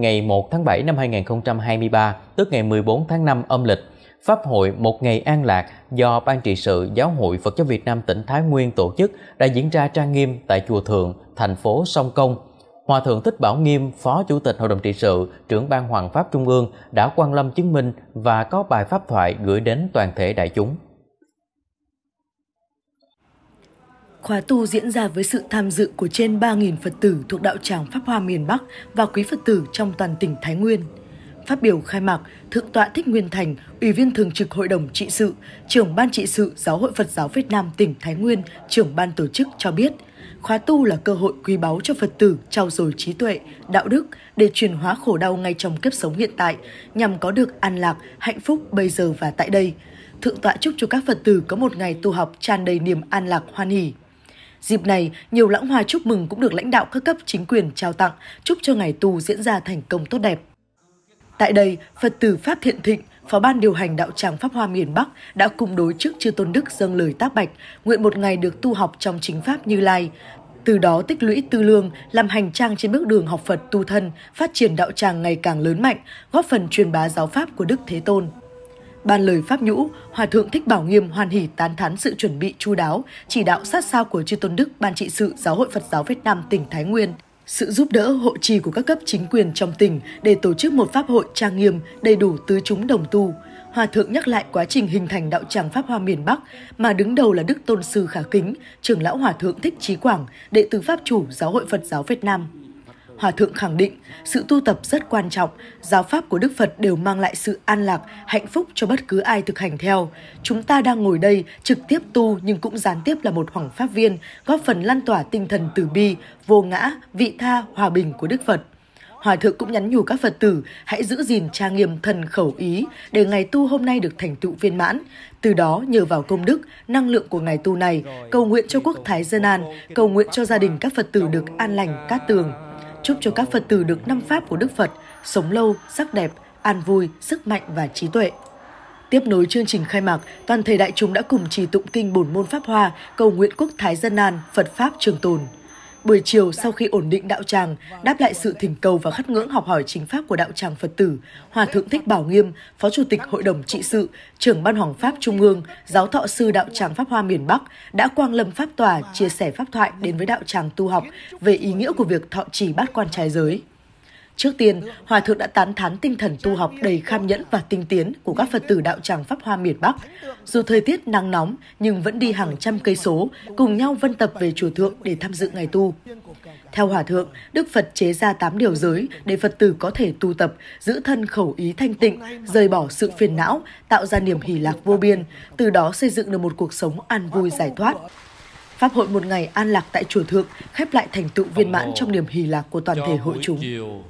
ngày 1 tháng 7 năm 2023, tức ngày 14 tháng 5 âm lịch, Pháp hội Một Ngày An Lạc do Ban trị sự Giáo hội Phật giáo Việt Nam tỉnh Thái Nguyên tổ chức đã diễn ra trang nghiêm tại Chùa Thượng, thành phố Sông Công. Hòa Thượng Thích Bảo Nghiêm, Phó Chủ tịch Hội đồng trị sự, trưởng Ban Hoàng Pháp Trung ương đã quan lâm chứng minh và có bài pháp thoại gửi đến toàn thể đại chúng. Khóa tu diễn ra với sự tham dự của trên 3.000 Phật tử thuộc đạo tràng Pháp Hoa miền Bắc và quý Phật tử trong toàn tỉnh Thái Nguyên. Phát biểu khai mạc, Thượng tọa Thích Nguyên Thành, Ủy viên Thường trực Hội đồng Trị sự, trưởng Ban Trị sự Giáo hội Phật giáo Việt Nam tỉnh Thái Nguyên, trưởng Ban tổ chức cho biết, khóa tu là cơ hội quý báu cho Phật tử trau dồi trí tuệ, đạo đức để chuyển hóa khổ đau ngay trong kiếp sống hiện tại, nhằm có được an lạc, hạnh phúc bây giờ và tại đây. Thượng tọa chúc cho các Phật tử có một ngày tu học tràn đầy niềm an lạc hoan hỷ. Dịp này, nhiều lãng hoa chúc mừng cũng được lãnh đạo các cấp chính quyền trao tặng, chúc cho ngày tù diễn ra thành công tốt đẹp. Tại đây, Phật tử Pháp Thiện Thịnh, Phó ban điều hành đạo tràng Pháp Hoa miền Bắc đã cùng đối trước chư tôn đức dâng lời tác bạch, nguyện một ngày được tu học trong chính pháp Như Lai, từ đó tích lũy tư lương, làm hành trang trên bước đường học Phật tu thân, phát triển đạo tràng ngày càng lớn mạnh, góp phần truyền bá giáo pháp của Đức Thế Tôn. Ban lời Pháp Nhũ, Hòa Thượng Thích Bảo Nghiêm hoàn hỷ tán thán sự chuẩn bị chu đáo, chỉ đạo sát sao của Chư Tôn Đức Ban trị sự Giáo hội Phật giáo Việt Nam tỉnh Thái Nguyên, sự giúp đỡ hộ trì của các cấp chính quyền trong tỉnh để tổ chức một pháp hội trang nghiêm đầy đủ tứ chúng đồng tu. Hòa thượng nhắc lại quá trình hình thành đạo tràng Pháp Hoa miền Bắc mà đứng đầu là Đức Tôn Sư Khả Kính, trưởng lão Hòa thượng Thích Trí Quảng, đệ tử Pháp chủ Giáo hội Phật giáo Việt Nam. Hòa thượng khẳng định, sự tu tập rất quan trọng, giáo pháp của Đức Phật đều mang lại sự an lạc, hạnh phúc cho bất cứ ai thực hành theo. Chúng ta đang ngồi đây trực tiếp tu nhưng cũng gián tiếp là một hoàng pháp viên, góp phần lan tỏa tinh thần từ bi, vô ngã, vị tha, hòa bình của Đức Phật. Hòa thượng cũng nhắn nhủ các Phật tử hãy giữ gìn trang nghiêm thần khẩu ý để ngày tu hôm nay được thành tựu viên mãn. Từ đó nhờ vào công đức, năng lượng của ngày tu này, cầu nguyện cho quốc thái dân an, cầu nguyện cho gia đình các Phật tử được an lành, cát tường chúc cho các Phật tử được năm pháp của Đức Phật, sống lâu, sắc đẹp, an vui, sức mạnh và trí tuệ. Tiếp nối chương trình khai mạc, toàn thể đại chúng đã cùng trì tụng kinh bổn môn Pháp Hoa, cầu nguyện quốc thái dân an, Phật Pháp trường tồn. Buổi chiều sau khi ổn định đạo tràng, đáp lại sự thỉnh cầu và khắt ngưỡng học hỏi chính pháp của đạo tràng Phật tử, Hòa Thượng Thích Bảo Nghiêm, Phó Chủ tịch Hội đồng Trị sự, trưởng Ban Hoàng Pháp Trung ương, giáo thọ sư đạo tràng Pháp Hoa miền Bắc đã quang lâm Pháp Tòa chia sẻ Pháp thoại đến với đạo tràng tu học về ý nghĩa của việc thọ trì bát quan trái giới. Trước tiên, Hòa Thượng đã tán thán tinh thần tu học đầy kham nhẫn và tinh tiến của các Phật tử đạo tràng Pháp Hoa miền Bắc. Dù thời tiết nắng nóng nhưng vẫn đi hàng trăm cây số cùng nhau vân tập về chùa Thượng để tham dự ngày tu. Theo Hòa Thượng, Đức Phật chế ra 8 điều giới để Phật tử có thể tu tập, giữ thân khẩu ý thanh tịnh, rời bỏ sự phiền não, tạo ra niềm hỷ lạc vô biên, từ đó xây dựng được một cuộc sống an vui giải thoát. Pháp hội một ngày an lạc tại chùa Thượng khép lại thành tựu viên mãn trong niềm hỷ lạc của toàn thể hội chúng.